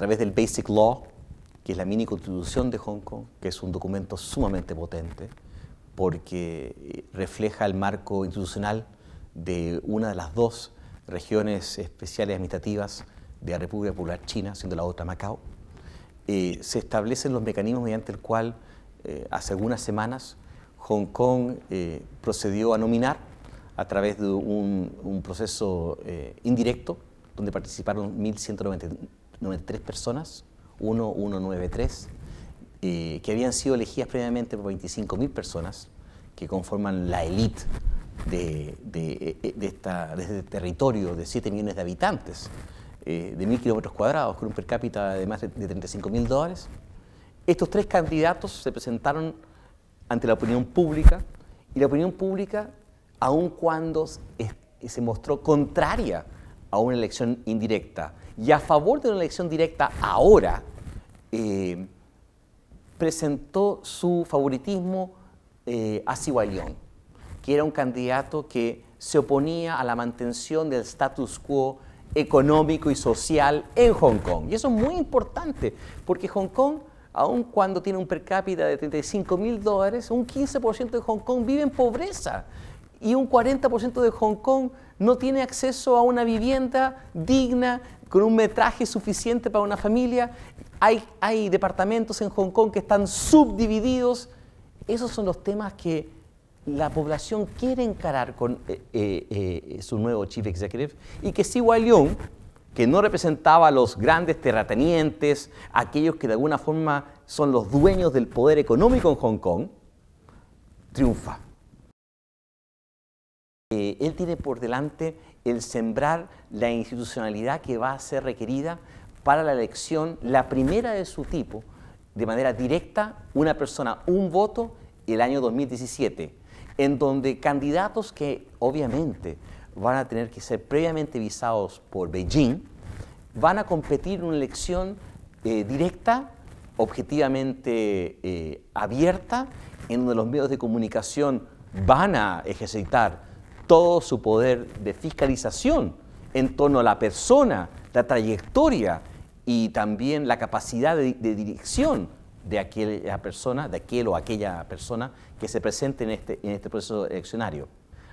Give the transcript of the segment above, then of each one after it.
través del Basic Law, que es la mini constitución de Hong Kong, que es un documento sumamente potente, porque refleja el marco institucional de una de las dos regiones especiales administrativas de la República Popular China, siendo la otra Macao. Eh, se establecen los mecanismos mediante el cual eh, hace algunas semanas Hong Kong eh, procedió a nominar a través de un, un proceso indirecto donde participaron 1.192 tres personas, 1193, eh, que habían sido elegidas previamente por 25.000 personas, que conforman la élite de, de, eh, eh, este territorio de 7 millones de habitantes, de 1.000 kilómetros cuadrados, con un per cápita de más de, 35.000 mil dólares. Estos tres candidatos se presentaron ante la opinión pública y la opinión pública, aun cuando se mostró contraria a una elección indirecta, y a favor de una elección directa ahora, eh, presentó su favoritismo eh, a Cigualión, que era un candidato que se oponía a la mantención del status quo económico y social en Hong Kong. Y eso es muy importante, porque Hong Kong, aun cuando tiene un per cápita de 35 mil dólares, un 15% de Hong Kong vive en pobreza y un 40% de Hong Kong no tiene acceso a una vivienda digna, con un metraje suficiente para una familia. Hay, departamentos en Hong Kong que están subdivididos. Esos son los temas que la población quiere encarar con eh, eh, eh, su nuevo chief executive y que Si Leung, que no representaba a los grandes terratenientes, aquellos que de alguna forma son los dueños del poder económico en Hong Kong, triunfa. Eh, él tiene por delante el sembrar la institucionalidad que va a ser requerida para la elección, la primera de su tipo, de manera directa, una persona, un voto, el año 2017, en donde candidatos que obviamente van a tener que ser previamente visados por Beijing, van a competir en una elección eh, directa, objetivamente eh, abierta, en donde los medios de comunicación van a ejercitar todo su poder de fiscalización en torno a la persona, la trayectoria y también la capacidad de, dirección de aquella persona, de aquel o aquella persona que se presente en este, en este proceso eleccionario.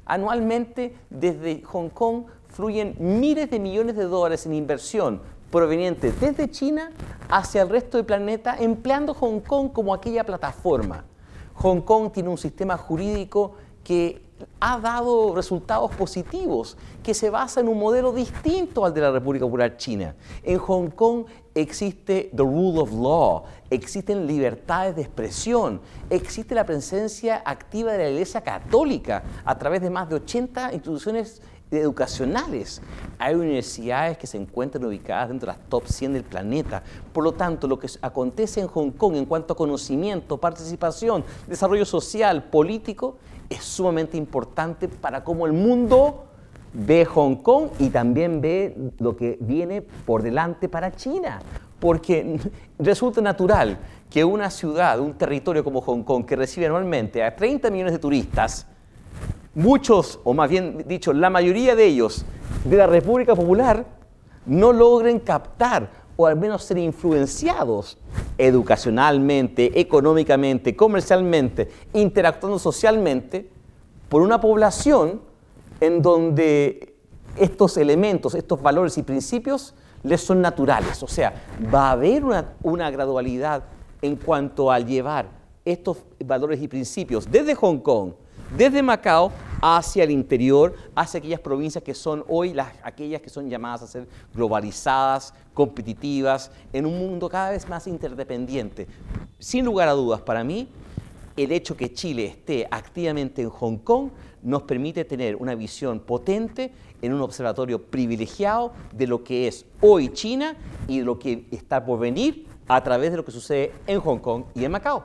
Anualmente desde Hong Kong fluyen miles de millones de dólares en inversión provenientes desde China hacia el resto del planeta, empleando Hong Kong como aquella plataforma. Hong Kong tiene un sistema jurídico que ha dado resultados positivos, que se basa en un modelo distinto al de la República Popular China. En Hong Kong existe the rule of law, existen libertades de expresión, existe la presencia activa de la Iglesia Católica a través de más de 80 instituciones educacionales. Hay universidades que se encuentran ubicadas dentro de las top 100 del planeta. Por lo tanto, lo que acontece en Hong Kong en cuanto a conocimiento, participación, desarrollo social, político, es sumamente importante para cómo el mundo ve Hong Kong y también ve lo que viene por delante para China. Porque resulta natural que una ciudad, un territorio como Hong Kong, que recibe anualmente a 30 millones de turistas, muchos, o más bien dicho, la mayoría de ellos de la República Popular no logren captar o al menos ser influenciados educacionalmente, económicamente, comercialmente, interactuando socialmente por una población en donde estos elementos, estos valores y principios les son naturales. O sea, va a haber una, gradualidad en cuanto al llevar estos valores y principios desde Hong Kong desde Macao hacia el interior, hacia aquellas provincias que son hoy las, aquellas que son llamadas a ser globalizadas, competitivas, en un mundo cada vez más interdependiente. Sin lugar a dudas, para mí, el hecho que Chile esté activamente en Hong Kong nos permite tener una visión potente en un observatorio privilegiado de lo que es hoy China y de lo que está por venir a través de lo que sucede en Hong Kong y en Macao.